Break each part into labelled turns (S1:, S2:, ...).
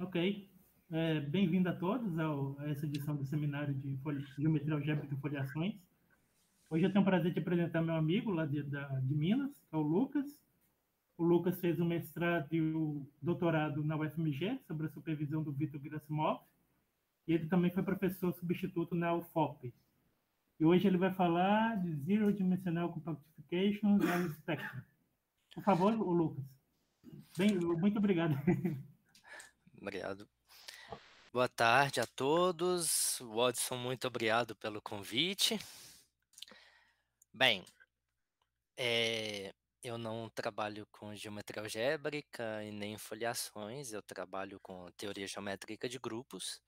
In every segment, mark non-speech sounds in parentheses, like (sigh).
S1: Ok. É, Bem-vindo a todos ao, a essa edição do seminário de Geometria Algébrica e Foliações. Hoje eu tenho o prazer de apresentar meu amigo lá de, da, de Minas, que é o Lucas. O Lucas fez o um mestrado e o doutorado na UFMG, sobre a supervisão do Vitor Grassimov. E ele também foi professor substituto na UFOP. E hoje ele vai falar de Zero Dimensional Compactification and Spectrum. Por favor, o Lucas. Bem, muito obrigado. (laughs) Obrigado. Boa tarde a todos. Watson, muito obrigado pelo convite. Bem, é, eu não trabalho com geometria algébrica e nem foliações, eu trabalho com teoria geométrica de grupos,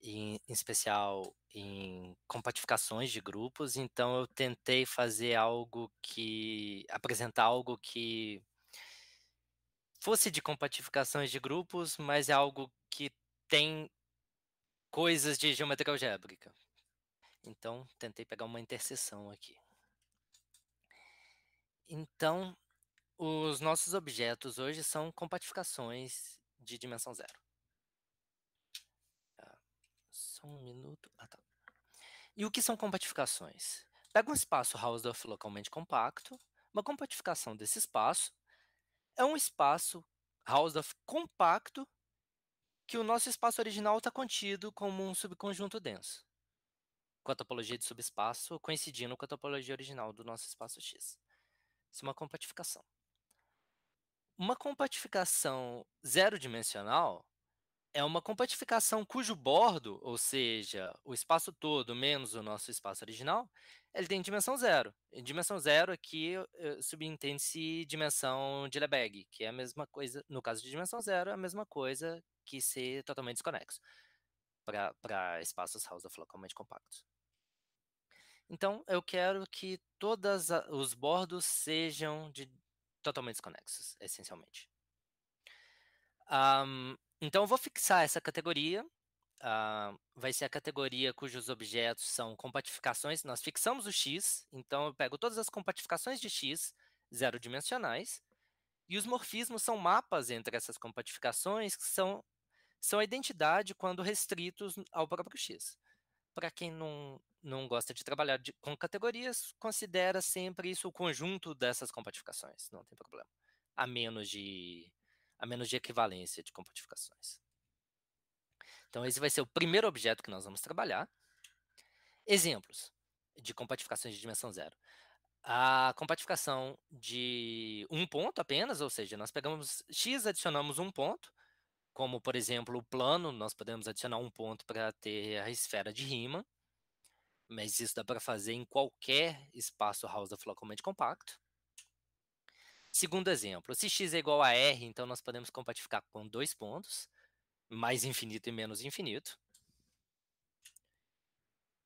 S1: em, em especial em compatificações de grupos, então eu tentei fazer algo que. apresentar algo que fosse de compatificações de grupos, mas é algo que tem coisas de geometria algébrica. Então, tentei pegar uma interseção aqui. Então, os nossos objetos hoje são compatificações de dimensão zero. Ah, só um minuto. Ah, tá. E o que são compatificações? Pega um espaço Hausdorff localmente compacto, uma compatificação desse espaço é um espaço, House of compacto, que o nosso espaço original está contido como um subconjunto denso, com a topologia de subespaço coincidindo com a topologia original do nosso espaço X. Isso é uma compactificação. Uma compactificação zero-dimensional é uma compatificação cujo bordo, ou seja, o espaço todo menos o nosso espaço original, ele tem dimensão zero. E dimensão zero aqui subentende-se dimensão de Lebesgue, que é a mesma coisa, no caso de dimensão zero, é a mesma coisa que ser totalmente desconexo para espaços Hausdorff localmente compactos. Então, eu quero que todos os bordos sejam de, totalmente desconexos, essencialmente. Um, então eu vou fixar essa categoria. Uh, vai ser a categoria cujos objetos são compatificações. Nós fixamos o x, então eu pego todas as compatificações de x zero dimensionais, e os morfismos são mapas entre essas compatificações, que são, são a identidade quando restritos ao próprio x. Para quem não, não gosta de trabalhar de, com categorias, considera sempre isso o conjunto dessas compatificações, não tem problema. A menos de a menos de equivalência de compatificações. Então, esse vai ser o primeiro objeto que nós vamos trabalhar. Exemplos de compatificações de dimensão zero. A compatificação de um ponto apenas, ou seja, nós pegamos x, adicionamos um ponto, como, por exemplo, o plano, nós podemos adicionar um ponto para ter a esfera de Riemann, mas isso dá para fazer em qualquer espaço Hausdorff localmente compacto. Segundo exemplo, se x é igual a r, então nós podemos compatificar com dois pontos, mais infinito e menos infinito.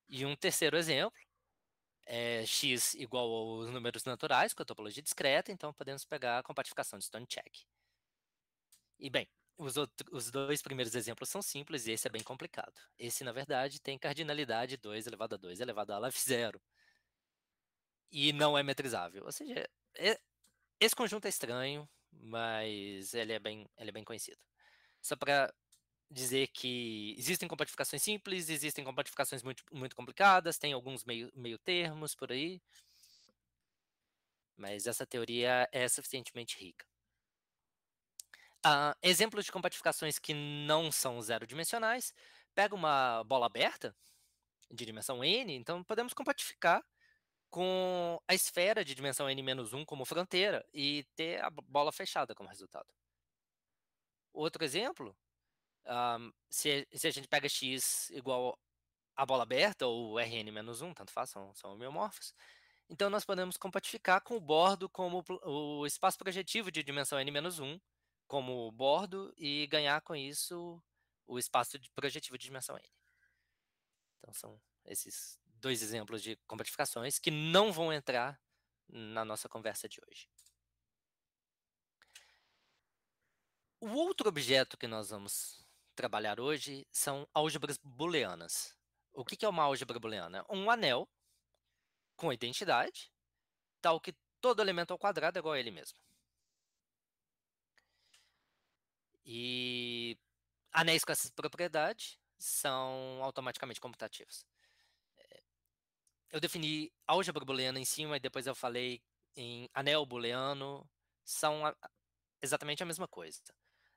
S1: E um terceiro exemplo, é x igual aos números naturais, com a topologia discreta, então podemos pegar a compatificação de Stone-Check. E bem, os, outros, os, dois primeiros exemplos são simples e esse é bem complicado. Esse, na verdade, tem cardinalidade 2 elevado a 2 elevado a zero. E não é metrizável. Ou seja, é, esse conjunto é estranho, mas ele é bem, ele é bem conhecido. Só para dizer que existem compatificações simples, existem compatificações muito, muito complicadas, tem alguns meio, meio termos por aí. Mas essa teoria é suficientemente rica. Ah, exemplos de compatificações que não são zero-dimensionais. Pega uma bola aberta de dimensão n, então podemos compatificar com a esfera de dimensão n-1 como fronteira e ter a bola fechada como resultado. Outro exemplo, um, ah, se, se, a gente pega x igual a bola aberta, ou rn-1, tanto faz, são, são homeomorfos, então nós podemos compatificar com o bordo como o espaço projetivo de dimensão n-1 como bordo e ganhar com isso o espaço de projetivo de dimensão n. Então são esses dois exemplos de compatificações que não vão entrar na nossa conversa de hoje. O outro objeto que nós vamos trabalhar hoje são álgebras booleanas. O que é uma álgebra booleana? Um anel com identidade, tal que todo elemento ao quadrado é igual a ele mesmo. E anéis com essas propriedades são automaticamente computativos eu defini álgebra booleana em cima e depois eu falei em anel booleano, são a, exatamente a mesma coisa.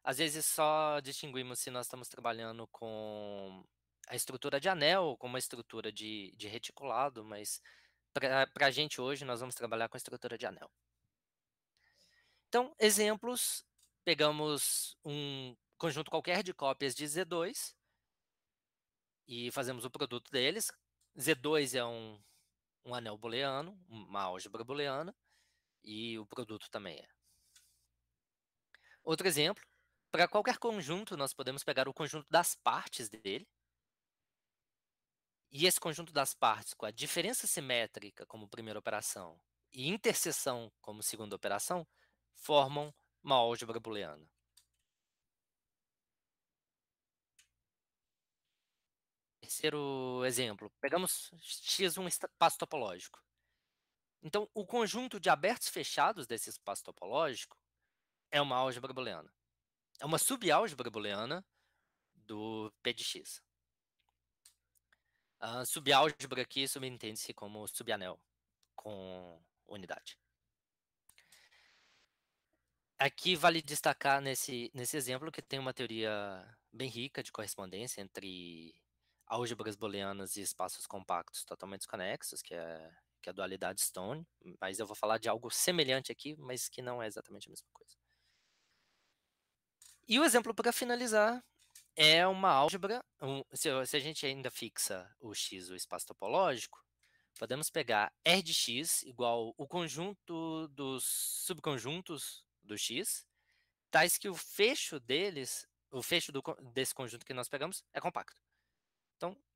S1: Às vezes só distinguimos se nós estamos trabalhando com a estrutura de anel, ou com uma estrutura de, de reticulado, mas para a gente hoje nós vamos trabalhar com a estrutura de anel. Então, exemplos, pegamos um conjunto qualquer de cópias de Z2 e fazemos o produto deles. Z2 é um um anel booleano, uma álgebra booleana, e o produto também é. Outro exemplo, para qualquer conjunto, nós podemos pegar o conjunto das partes dele, e esse conjunto das partes com a diferença simétrica como primeira operação e interseção como segunda operação formam uma álgebra booleana. Terceiro exemplo, pegamos X um espaço topológico. Então, o conjunto de abertos e fechados desse espaço topológico é uma álgebra booleana. É uma subálgebra booleana do P de X. Uh, subálgebra aqui subentende-se como subanel, com unidade. Aqui vale destacar nesse, nesse exemplo que tem uma teoria bem rica de correspondência entre álgebras booleanas e espaços compactos totalmente desconexos, que é, que é a dualidade Stone, mas eu vou falar de algo semelhante aqui, mas que não é exatamente a mesma coisa. E o exemplo para finalizar é uma álgebra, um, se, se, a gente ainda fixa o x, o espaço topológico, podemos pegar R de x igual o conjunto dos subconjuntos do x, tais que o fecho deles, o fecho do, desse conjunto que nós pegamos é compacto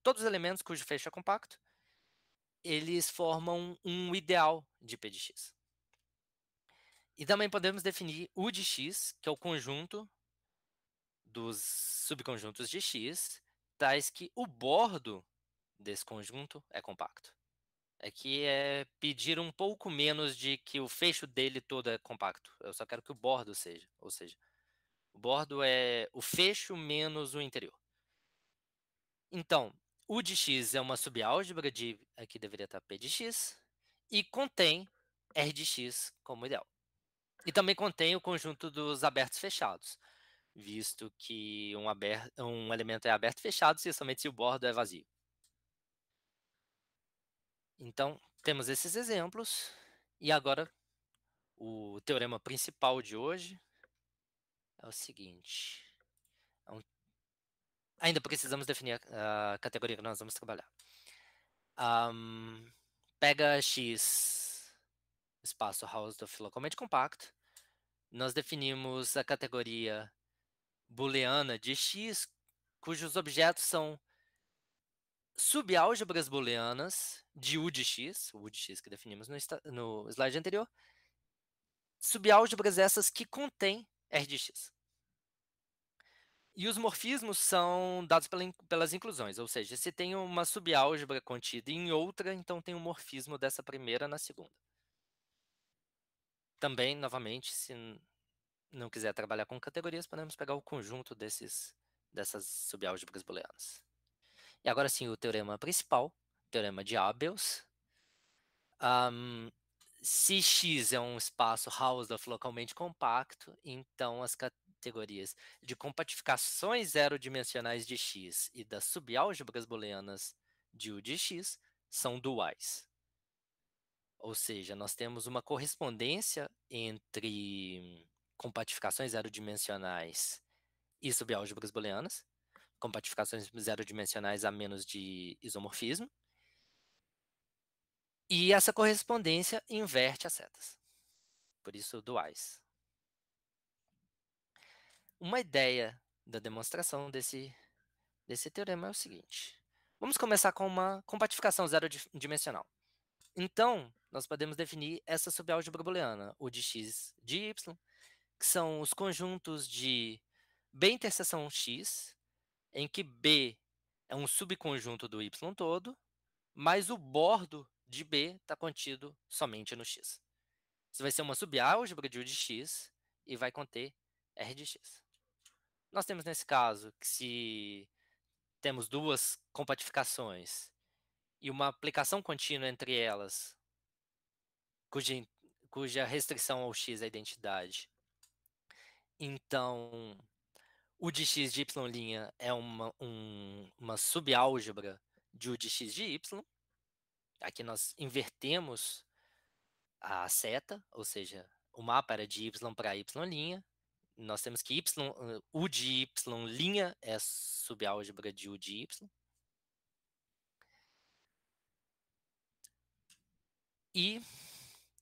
S1: todos os elementos cujo fecho é compacto, eles formam um ideal de P de X. E também podemos definir U de X, que é o conjunto dos subconjuntos de X, tais que o bordo desse conjunto é compacto. Aqui é, é pedir um pouco menos de que o fecho dele todo é compacto. Eu só quero que o bordo seja, ou seja, o bordo é o fecho menos o interior. Então, U de x é uma subálgebra de, aqui eh, deveria estar P de x, e contém R de x como ideal. E também contém o conjunto dos abertos fechados, visto que um, aberto, um elemento é aberto e fechado, se somente se o bordo é vazio. Então, temos esses exemplos, e agora o teorema principal de hoje é o seguinte ainda precisamos definir a, a, categoria que nós vamos trabalhar. Um, pega X espaço house do localmente compacto. Nós definimos a categoria booleana de X, cujos objetos são subálgebras booleanas de U de X, U de X que definimos no, no slide anterior, subálgebras essas que contêm R de X. E os morfismos são dados pela, pelas inclusões, ou seja, se tem uma subálgebra contida em outra, então tem um morfismo dessa primeira na segunda. Também, novamente, se não quiser trabalhar com categorias, podemos pegar o conjunto desses, dessas subálgebras booleanas. E agora sim, o teorema principal, o teorema de Abels. Um, se X é um espaço Hausdorff localmente compacto, então as, categorias de zero dimensionais de X e das subálgebras booleanas de U de X são duais. Ou seja, nós temos uma correspondência entre zero dimensionais e subálgebras booleanas, zero dimensionais a menos de isomorfismo, e essa correspondência inverte as setas. Por isso, duais. Uma ideia da demonstração desse, desse teorema é o seguinte. Vamos começar com uma compatificação zero dimensional. Então, nós podemos definir essa subálgebra booleana, o de x de y, que são os conjuntos de b interseção x, em que b é um subconjunto do y todo, mas o bordo de b está contido somente no x. Isso vai ser uma subálgebra de u de x e vai conter r de x. Nós temos nesse caso que se temos duas compatificações e uma aplicação contínua entre elas, cuja, cuja restrição ao x é a identidade, então o de x de y' é uma, um, uma subálgebra de u de x de y. Aqui nós invertemos a seta, ou seja, o mapa era de y para y', nós temos que y, u de y linha é subálgebra de u de y. E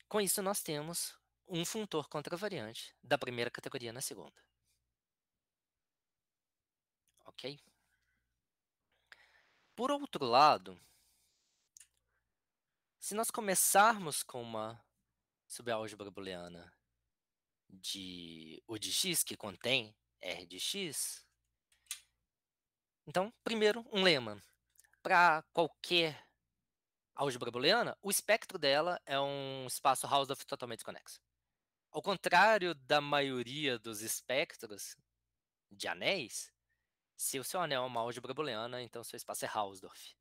S1: com isso nós temos um funtor contravariante da primeira categoria na segunda. Ok? Por outro lado, se nós começarmos com uma subálgebra booleana de x que contém R de X. Então, primeiro, um lema. Para qualquer álgebra booleana, o espectro dela é um espaço Hausdorff totalmente desconexo. Ao contrário da maioria dos espectros de anéis, se o seu anel é uma álgebra booleana, então seu espaço é Hausdorff.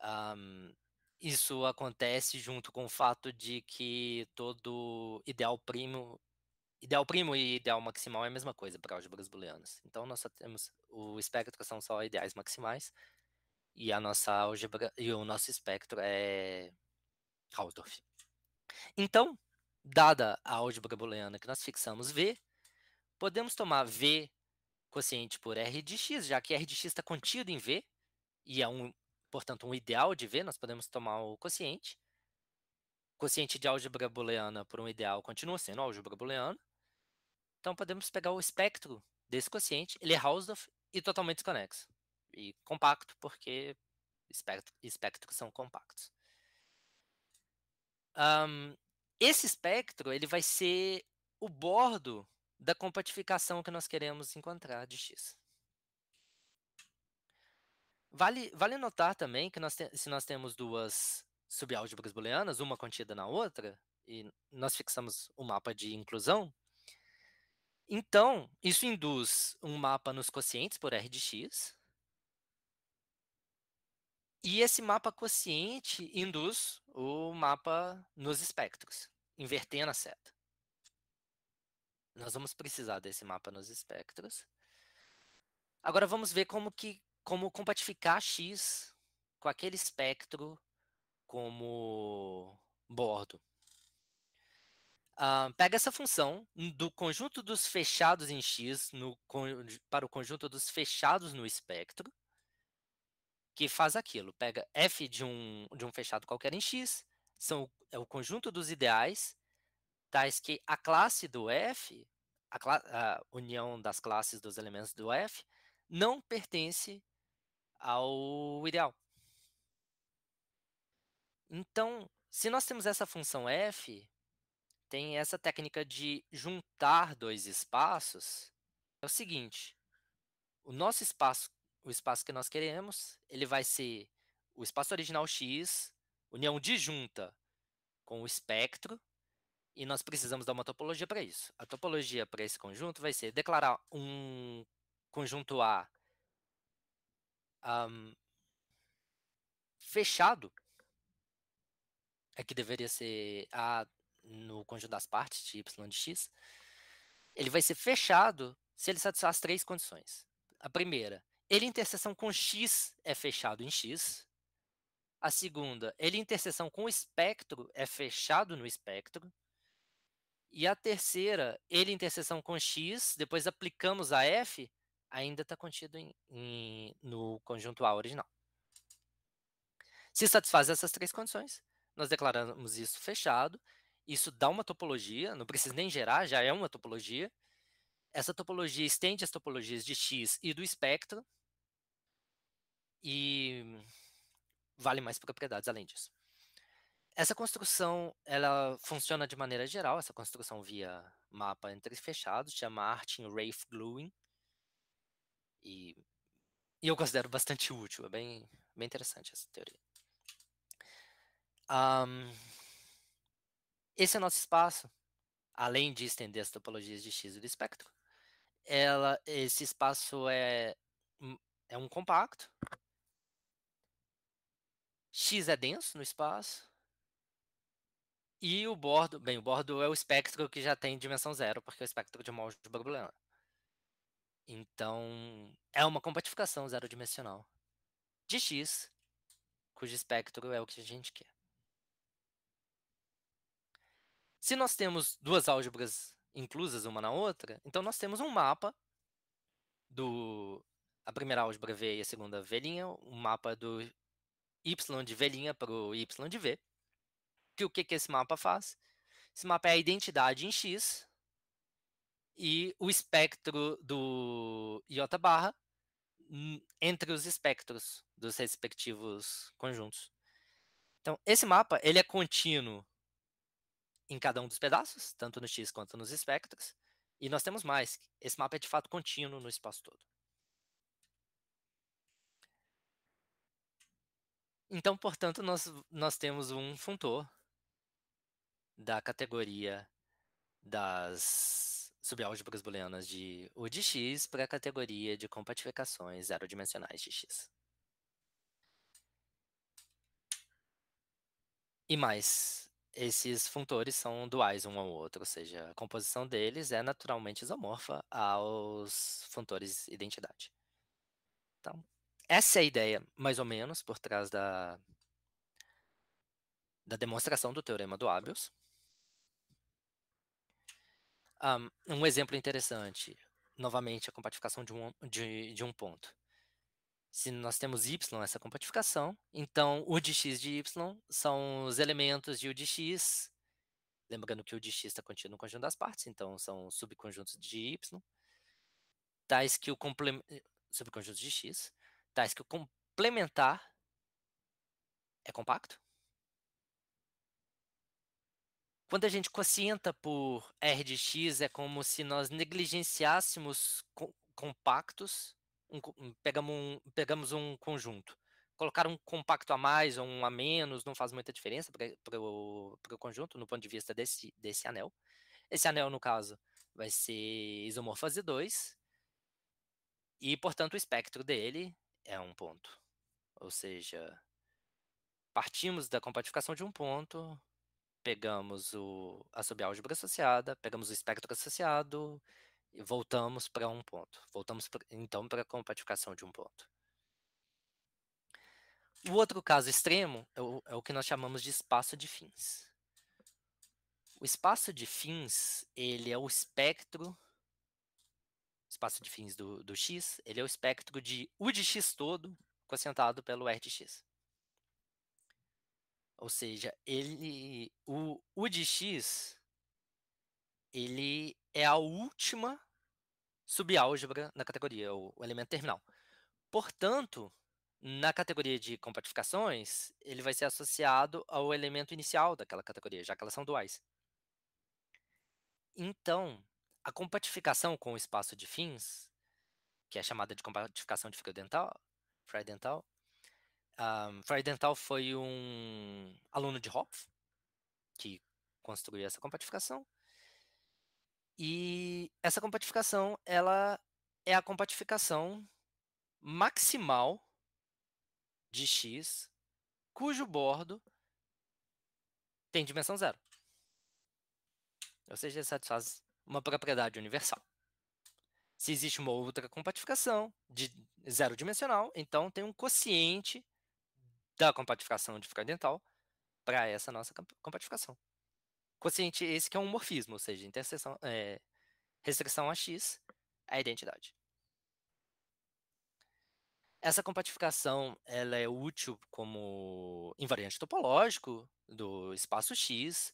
S1: Um, isso acontece junto com o fato de que todo ideal primo, ideal primo e ideal maximal é a mesma coisa para álgebras booleanas. Então nós só temos o espectro são só ideais maximais e a nossa álgebra e o nosso espectro é Hausdorff. Então, dada a álgebra booleana que nós fixamos V, podemos tomar V quociente por R de x, já que R de x está contido em V e é um portanto, um ideal de V, nós podemos tomar o quociente. O quociente de álgebra booleana por um ideal continua sendo álgebra booleana. Então, podemos pegar o espectro desse quociente, ele é Hausdorff e totalmente desconexo. E compacto, porque espectro, espectros são compactos. Um, esse espectro ele vai ser o bordo da compactificação que nós queremos encontrar de x. Vale, vale notar também que nós te, se nós temos duas subálgebras booleanas, uma contida na outra, e nós fixamos o um mapa de inclusão, então isso induz um mapa nos quocientes por R de x, e esse mapa quociente induz o mapa nos espectros, invertendo a seta. Nós vamos precisar desse mapa nos espectros. Agora vamos ver como que como compatificar X com aquele espectro como bordo. Uh, pega essa função do conjunto dos fechados em X no, para o conjunto dos fechados no espectro, que faz aquilo. Pega f de um, de um fechado qualquer em X, são, é o conjunto dos ideais, tais que a classe do f, a, a união das classes dos elementos do f, não pertence ao ideal. Então, se nós temos essa função f, tem essa técnica de juntar dois espaços. É o seguinte, o nosso espaço, o espaço que nós queremos, ele vai ser o espaço original x, união disjunta com o espectro, e nós precisamos dar uma topologia para isso. A topologia para esse conjunto vai ser declarar um conjunto A um, fechado é que deveria ser A no conjunto das partes, de Y de X, ele vai ser fechado se ele satisfaz as três condições. A primeira, ele interseção com X é fechado em X. A segunda, ele interseção com o espectro é fechado no espectro. E a terceira, ele interseção com X, depois aplicamos a F, ainda está contido em, em, no conjunto A original. Se satisfaz essas três condições, nós declaramos isso fechado. Isso dá uma topologia, não precisa nem gerar, já é uma topologia. Essa topologia estende as topologias de X e do espectro. E vale mais propriedades além disso. Essa construção, ela funciona de maneira geral, essa construção via mapa entre fechados, chama arte in Rafe Gluing. E, e eu considero bastante útil, é bem, bem interessante essa teoria. Um, esse é nosso espaço, além de estender as topologias de X do espectro. Ela, esse espaço é, hum, é um compacto. X é denso no espaço. E o bordo, bem, o bordo é o espectro que já tem dimensão zero, porque é o espectro de Moll de Broglie. Então, é uma compatificação zero dimensional de X, cujo espectro é o que a gente quer. Se nós temos duas álgebras inclusas uma na outra, então nós temos um mapa do a primeira álgebra V e a segunda V', um mapa do Y de V' para o Y de V. Que o que, que esse mapa faz? Esse mapa é a identidade em X e o espectro do iota barra entre os espectros dos respectivos conjuntos. Então, esse mapa ele é contínuo em cada um dos pedaços, tanto no X quanto nos espectros, e nós temos mais. Esse mapa é de fato contínuo no espaço todo. Então, portanto, nós, nós temos um funtor da categoria das subalgebras booleanas de U de X para a categoria de compatificações zero dimensionais de X. E mais, esses funtores são duais um ao outro, ou seja, a composição deles é naturalmente isomorfa aos funtores identidade. Então, essa é a ideia, mais ou menos, por trás da, da demonstração do teorema do Abels. Um, um exemplo interessante, novamente, a compatificação de um, de, de um ponto. Se nós temos y, essa compatificação, então o de x de y são os elementos de u de x, lembrando que o de x está contido no conjunto das partes, então são subconjuntos de y, tais que o complemento, subconjuntos de x, tais que o complementar é compacto, quando a gente quocienta por R de X, é como se nós negligenciássemos compactos, um, pegamos, um, pegamos um conjunto. Colocar um compacto a mais ou um a menos não faz muita diferença para o conjunto, no ponto de vista desse, desse anel. Esse anel, no caso, vai ser isomorfase 2, e, portanto, o espectro dele é um ponto. Ou seja, partimos da compactificação de um ponto, pegamos o, a subálgebra associada, pegamos o espectro associado e voltamos para um ponto. Voltamos, pra, então, para a compatificação de um ponto. O outro caso extremo é o, é o, que nós chamamos de espaço de fins. O espaço de fins, ele é o espectro, espaço de fins do, do x, ele é o espectro de u de x todo, quocientado pelo r de x. Ou seja, ele o UDX ele é a última subálgebra na categoria, o, o elemento terminal. Portanto, na categoria de compatificações, ele vai ser associado ao elemento inicial daquela categoria, já que elas são duais. Então, a compatificação com o espaço de fins, que é chamada de compatificação de Freudental, Freudental um, ah, Friedenthal foi um aluno de Hopf, que construiu essa compatificação. E essa compatificação, ela é a compatificação maximal de x cujo bordo tem dimensão zero. Ou seja, satisfaz uma propriedade universal. Se existe uma outra compatificação de zero dimensional, então tem um quociente da compatificação dental para essa nossa compatificação. Consciente esse que é um morfismo, ou seja, interseção, é, restrição a X à identidade. Essa compatificação ela é útil como invariante topológico do espaço X.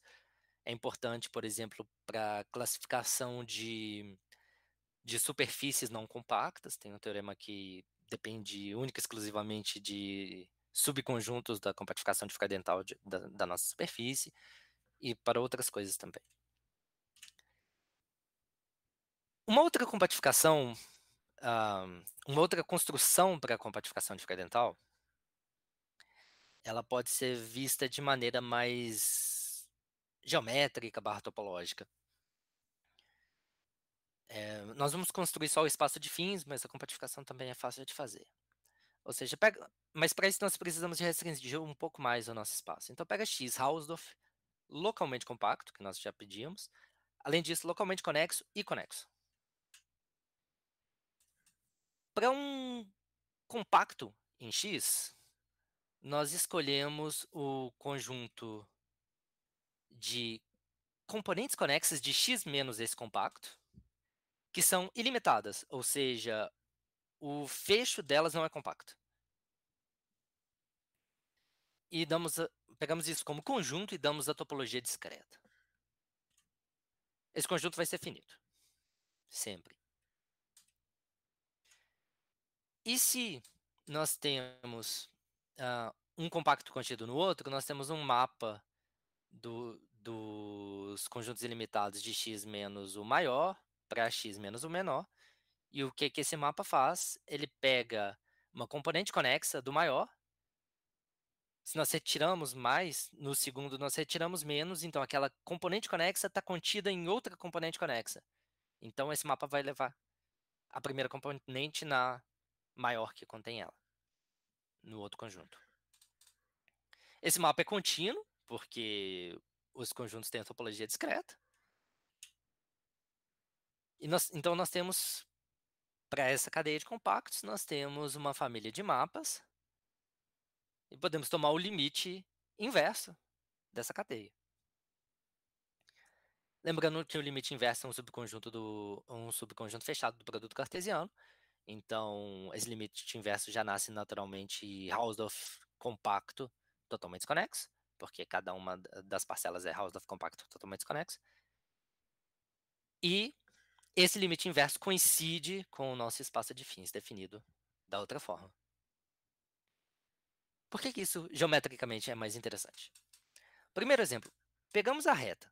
S1: É importante, por exemplo, para classificação de, de superfícies não compactas. Tem um teorema que depende única e exclusivamente de subconjuntos da compactificação de ficar dental de, da, da nossa superfície e para outras coisas também. Uma outra compactificação, uma outra construção para a compactificação de ficar dental, ela pode ser vista de maneira mais geométrica barra topológica. É, nós vamos construir só o espaço de fins, mas a compactificação também é fácil de fazer. Ou seja, pega, mas para isso nós precisamos de restringir um pouco mais o nosso espaço. Então pega X Hausdorff, localmente compacto, que nós já pedimos. Além disso, localmente conexo e conexo. Para um compacto em X, nós escolhemos o conjunto de componentes conexas de X menos esse compacto, que são ilimitadas, ou seja, o fecho delas não é compacto. E damos a, pegamos isso como conjunto e damos a topologia discreta. Esse conjunto vai ser finito. Sempre. E se nós temos uh, um compacto contido no outro, nós temos um mapa do, dos conjuntos ilimitados de x menos o maior para x menos o menor, e o que, que esse mapa faz? Ele pega uma componente conexa do maior. Se nós retiramos mais, no segundo nós retiramos menos, então aquela componente conexa está contida em outra componente conexa. Então esse mapa vai levar a primeira componente na maior que contém ela, no outro conjunto. Esse mapa é contínuo, porque os conjuntos têm a topologia discreta. E nós, então nós temos para essa cadeia de compactos, nós temos uma família de mapas e podemos tomar o limite inverso dessa cadeia. Lembrando que o limite inverso é um subconjunto, do, um subconjunto fechado do produto cartesiano, então esse limite inverso já nasce naturalmente Hausdorff compacto totalmente desconexo, porque cada uma das parcelas é Hausdorff compacto totalmente desconexo. E esse limite inverso coincide com o nosso espaço de fins definido da outra forma. Por que, que isso geometricamente é mais interessante? Primeiro exemplo, pegamos a reta.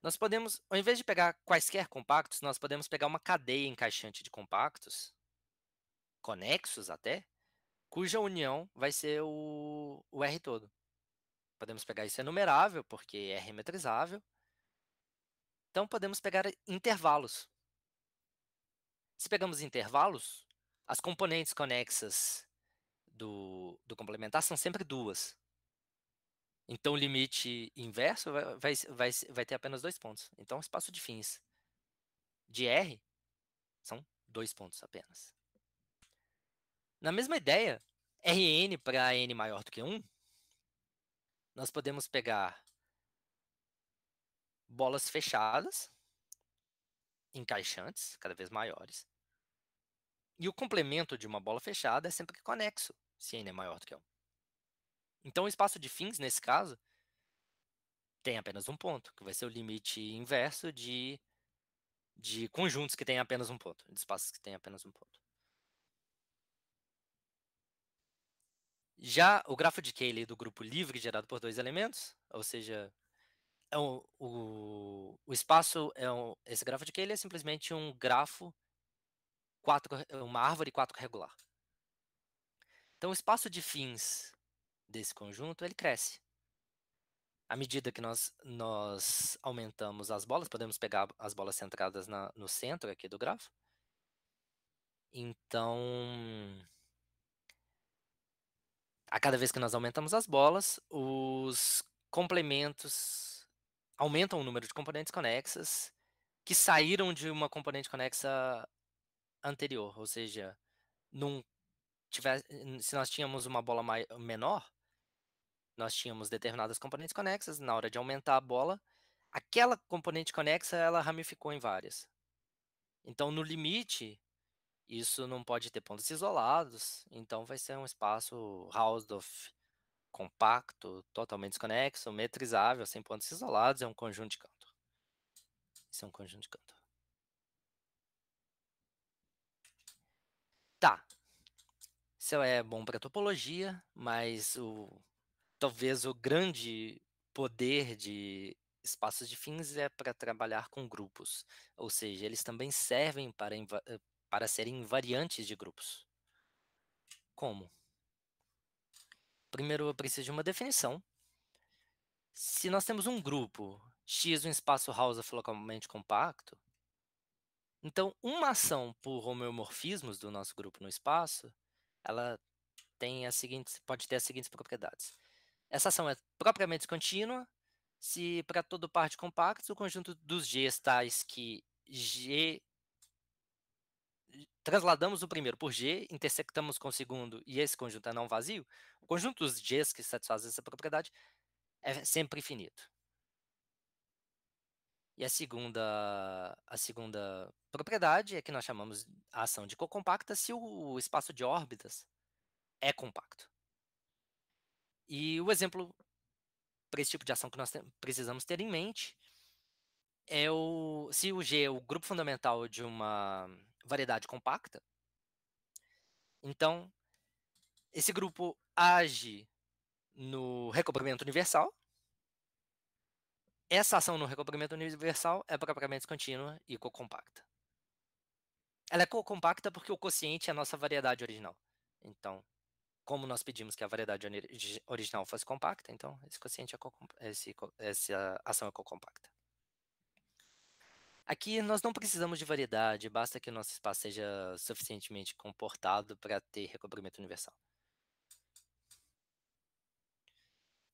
S1: Nós podemos, ao invés de pegar quaisquer compactos, nós podemos pegar uma cadeia encaixante de compactos, conexos até, cuja união vai ser o, o R todo. Podemos pegar isso enumerável, porque é remetrizável, então podemos pegar intervalos. Se pegamos intervalos, as componentes conexas do, do complementar são sempre duas. Então o limite inverso vai, vai, vai, vai ter apenas dois pontos. Então o espaço de fins de R são dois pontos apenas. Na mesma ideia, Rn para n maior do que 1, nós podemos pegar bolas fechadas, encaixantes, cada vez maiores. E o complemento de uma bola fechada é sempre conexo, se n é maior do que 1. Então, o espaço de fins, nesse caso, tem apenas um ponto, que vai ser o limite inverso de, de conjuntos que têm apenas um ponto, de espaços que têm apenas um ponto. Já o grafo de Cayley do grupo livre gerado por dois elementos, ou seja, é um, o, o espaço é um, esse grafo de que ele é simplesmente um grafo quatro, é uma árvore 4 regular. Então o espaço de fins desse conjunto ele cresce. À medida que nós, nós aumentamos as bolas, podemos pegar as bolas centradas na, no centro aqui do grafo. Então, a cada vez que nós aumentamos as bolas, os complementos aumentam o número de componentes conexas que saíram de uma componente conexa anterior, ou seja, tivesse, hum, se nós tínhamos uma bola menor, nós tínhamos determinadas componentes conexas, na hora de aumentar a bola, aquela componente conexa ela ramificou em várias. Então, no limite, isso não pode ter pontos isolados, então vai ser um espaço Hausdorff compacto, totalmente desconexo, metrizável, sem pontos isolados, é um conjunto de canto. Isso é um conjunto de canto. Tá. Isso é bom para topologia, mas o talvez o grande poder de espaços de fins é para trabalhar com grupos, ou seja, eles também servem para, eh, para serem invariantes de grupos. Como? primeiro eu preciso de uma definição. Se nós temos um grupo X, um espaço Hausdorff localmente compacto, então uma ação por homeomorfismos do nosso grupo no espaço, ela tem as seguintes, pode ter as seguintes propriedades. Essa ação é propriamente descontínua se para todo par de compactos o conjunto dos Gs tais que G transladamos o primeiro por G, intersectamos com o segundo e esse conjunto é não vazio, o conjunto dos Gs que satisfazem essa propriedade é sempre finito. E a segunda, a segunda propriedade é que nós chamamos a ação de cocompacta se o espaço de órbitas é compacto. E o exemplo para esse tipo de ação que nós precisamos ter em mente é o se o G é o grupo fundamental de uma variedade compacta. Então, esse grupo age no recobrimento universal. Essa ação no recobrimento universal é propriamente descontínua e co-compacta. Ela é co-compacta porque o quociente é a nossa variedade original. Então, como nós pedimos que a variedade original fosse compacta, então esse quociente é essa ação é co-compacta. Aqui nós não precisamos de variedade, basta que o nosso espaço seja suficientemente comportado para ter recobrimento universal.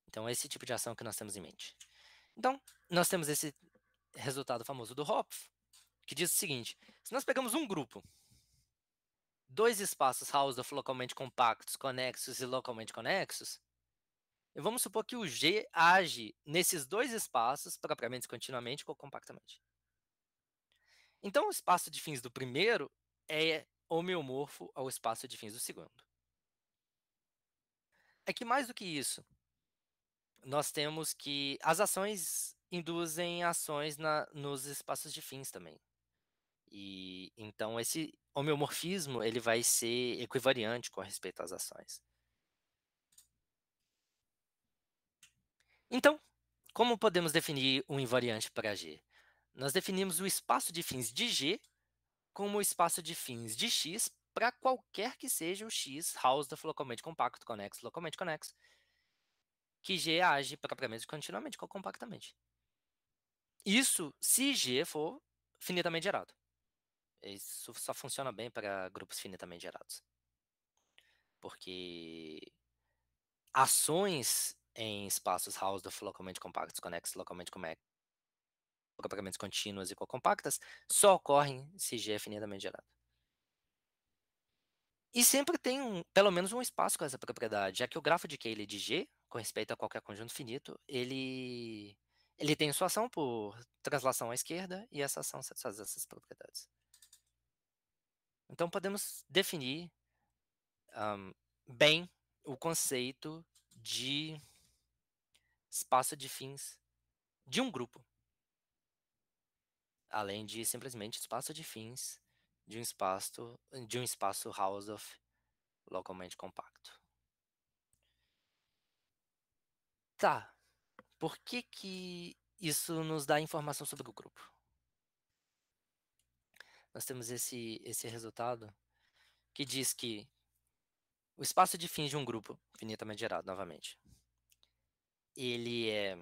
S1: Então, é esse tipo de ação que nós temos em mente. Então, nós temos esse resultado famoso do Hopf, que diz o seguinte: se nós pegamos um grupo, dois espaços Hausdorff localmente compactos, conexos e localmente conexos, e vamos supor que o G age nesses dois espaços, propriamente continuamente ou compactamente. Então, o espaço de fins do primeiro é homeomorfo ao espaço de fins do segundo. É que mais do que isso, nós temos que as ações induzem ações na, nos espaços de fins também. E então esse homeomorfismo ele vai ser equivariante com respeito às ações. Então, como podemos definir um invariante para G? Nós definimos o espaço de fins de G como o espaço de fins de X para qualquer que seja o X house do localmente compacto, conexo, localmente conexo, que G age propriamente continuamente, ou compactamente. Isso se G for finitamente gerado. Isso só funciona bem para grupos finitamente gerados. Porque ações em espaços house do localmente compactos, conexos, localmente ou pagamentos contínuas e compactas, só ocorrem se G é finitamente gerado. E sempre tem um, pelo menos um espaço com essa propriedade, já que o grafo de Cayley de G, com respeito a qualquer conjunto finito, ele, ele tem sua ação por translação à esquerda e essa ação satisfaz essas propriedades. Então podemos definir um, bem o conceito de espaço de fins de um grupo além de simplesmente espaço de fins de um espaço de um espaço House of localmente compacto. Tá. Por que que isso nos dá informação sobre o grupo? Nós temos esse esse resultado que diz que o espaço de fins de um grupo finitamente gerado novamente. Ele é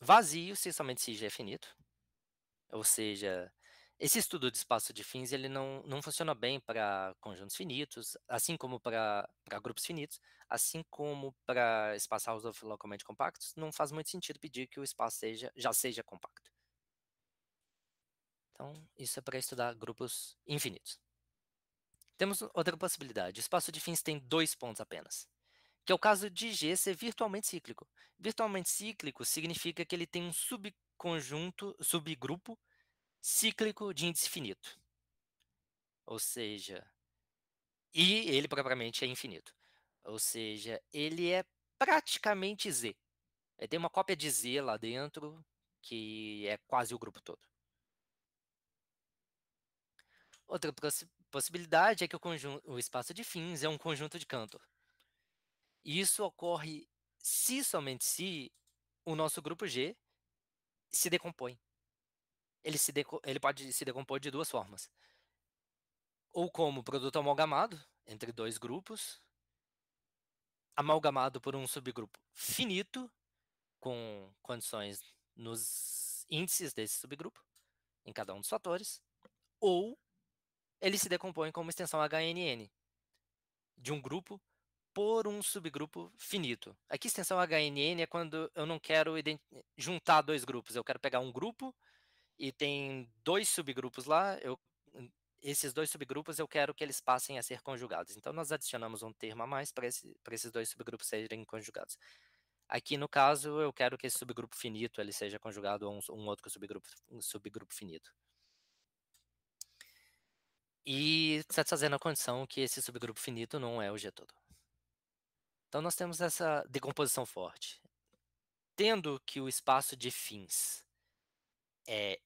S1: vazio se somente se g é finito ou seja, esse estudo de espaço de fins ele não, não funciona bem para conjuntos finitos, assim como para grupos finitos, assim como para espaços localmente compactos, não faz muito sentido pedir que o espaço seja, já seja compacto. Então, isso é para estudar grupos infinitos. Temos outra possibilidade. O espaço de fins tem dois pontos apenas, que é o caso de G ser virtualmente cíclico. Virtualmente cíclico significa que ele tem um subconjunto conjunto, subgrupo cíclico de índice finito. Ou seja, e ele propriamente é infinito. Ou seja, ele é praticamente Z. Ele tem uma cópia de Z lá dentro, que é quase o grupo todo. Outra possibilidade é que o, conjunto, o espaço de fins é um conjunto de Cantor. Isso ocorre se somente se o nosso grupo G se decompõe. Ele, se deco ele pode se decompor de duas formas. Ou como produto amalgamado entre dois grupos, amalgamado por um subgrupo finito, com condições nos índices desse subgrupo, em cada um dos fatores, ou ele se decompõe como extensão HNN, de um grupo por um subgrupo finito. Aqui, extensão HNN é quando eu não quero juntar dois grupos, eu quero pegar um grupo e tem dois subgrupos lá, eu, esses dois subgrupos eu quero que eles passem a ser conjugados. Então, nós adicionamos um termo a mais para esse, esses dois subgrupos serem conjugados. Aqui, no caso, eu quero que esse subgrupo finito ele seja conjugado a um, um outro subgrupo, um subgrupo finito. E satisfazendo a condição que esse subgrupo finito não é o G todo. Então nós temos essa decomposição forte. Tendo que o espaço de fins é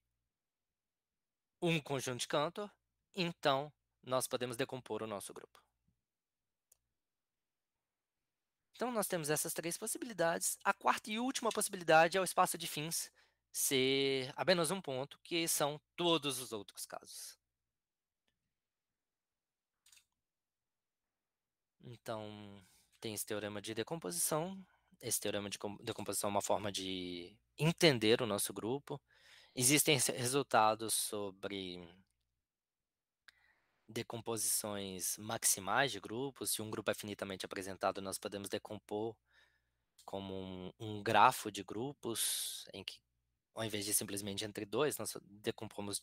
S1: um conjunto de Cantor, então nós podemos decompor o nosso grupo. Então nós temos essas três possibilidades. A quarta e última possibilidade é o espaço de fins ser apenas um ponto, que são todos os outros casos. Então, tem esse teorema de decomposição. Esse teorema de decomposição é uma forma de entender o nosso grupo. Existem resultados sobre decomposições maximais de grupos. Se um grupo é finitamente apresentado, nós podemos decompor como um, um grafo de grupos, em que, ao invés de simplesmente entre dois, nós decompomos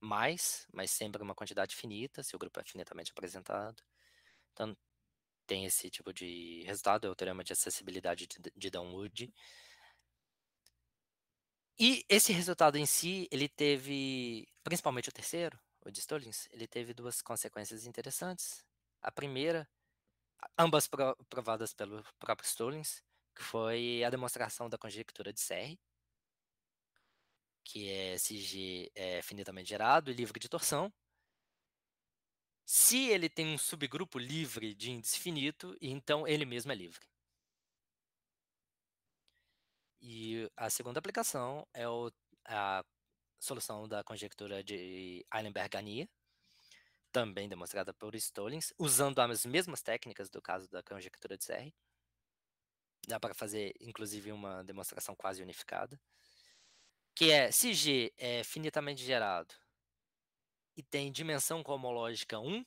S1: mais, mas sempre uma quantidade finita, se o grupo é finitamente apresentado. Então, tem esse tipo de resultado, é o teorema de acessibilidade de, de download. E esse resultado em si, ele teve, principalmente o terceiro, o de Stollins ele teve duas consequências interessantes. A primeira, ambas provadas pelo próprio Stollins que foi a demonstração da conjectura de Serre, que é g é, finitamente gerado e livre de torção, se ele tem um subgrupo livre de índice finito, então ele mesmo é livre. E a segunda aplicação é o, a solução da conjectura de eilenberg também demonstrada por Stallings, usando as mesmas técnicas do caso da conjectura de Serre. Dá para fazer, inclusive, uma demonstração quase unificada, que é se G é finitamente gerado e tem dimensão cosmológica 1,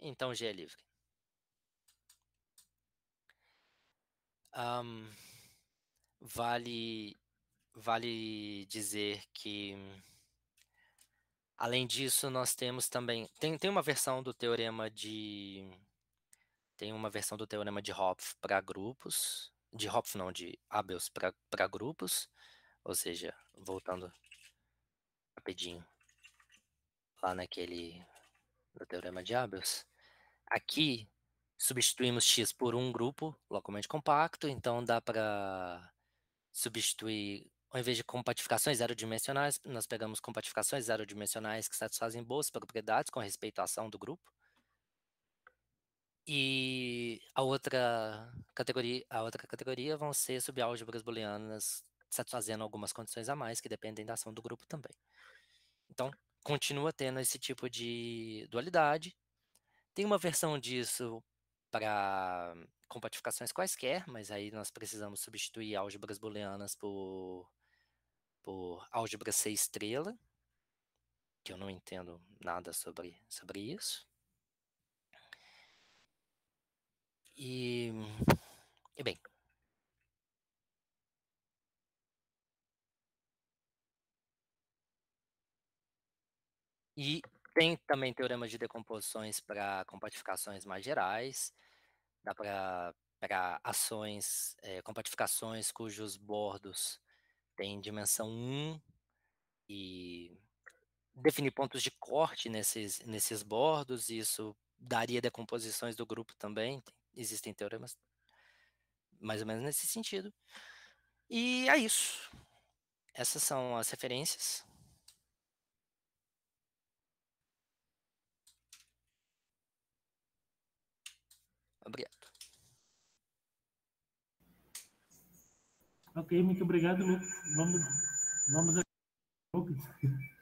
S1: então G é livre. Um, vale, vale dizer que, além disso, nós temos também. Tem, tem uma versão do teorema de. Tem uma versão do teorema de Hopf para grupos. De Hopf, não, de Abels para grupos. Ou seja, voltando rapidinho lá naquele no teorema de Abels. Aqui substituímos x por um grupo localmente compacto, então dá para substituir, ao invés de compatificações zero dimensionais, nós pegamos compatificações zero dimensionais que satisfazem boas propriedades com respeito à ação do grupo. E a outra categoria, a outra categoria vão ser subálgebras booleanas satisfazendo algumas condições a mais que dependem da ação do grupo também. Então, continua tendo esse tipo de dualidade. Tem uma versão disso para hum, compatificações quaisquer, mas aí nós precisamos substituir álgebras booleanas por, por álgebra C estrela, que eu não entendo nada sobre, sobre isso. E, hum, e bem, E tem também teoremas de decomposições para compatificações mais gerais, dá para ações, é, eh, compatificações cujos bordos têm dimensão 1 e definir pontos de corte nesses, nesses bordos, isso daria decomposições do grupo também, existem teoremas mais ou menos nesse sentido. E é isso. Essas são as referências. Ok, muito obrigado, Lucas. Vamos, vamos Lucas.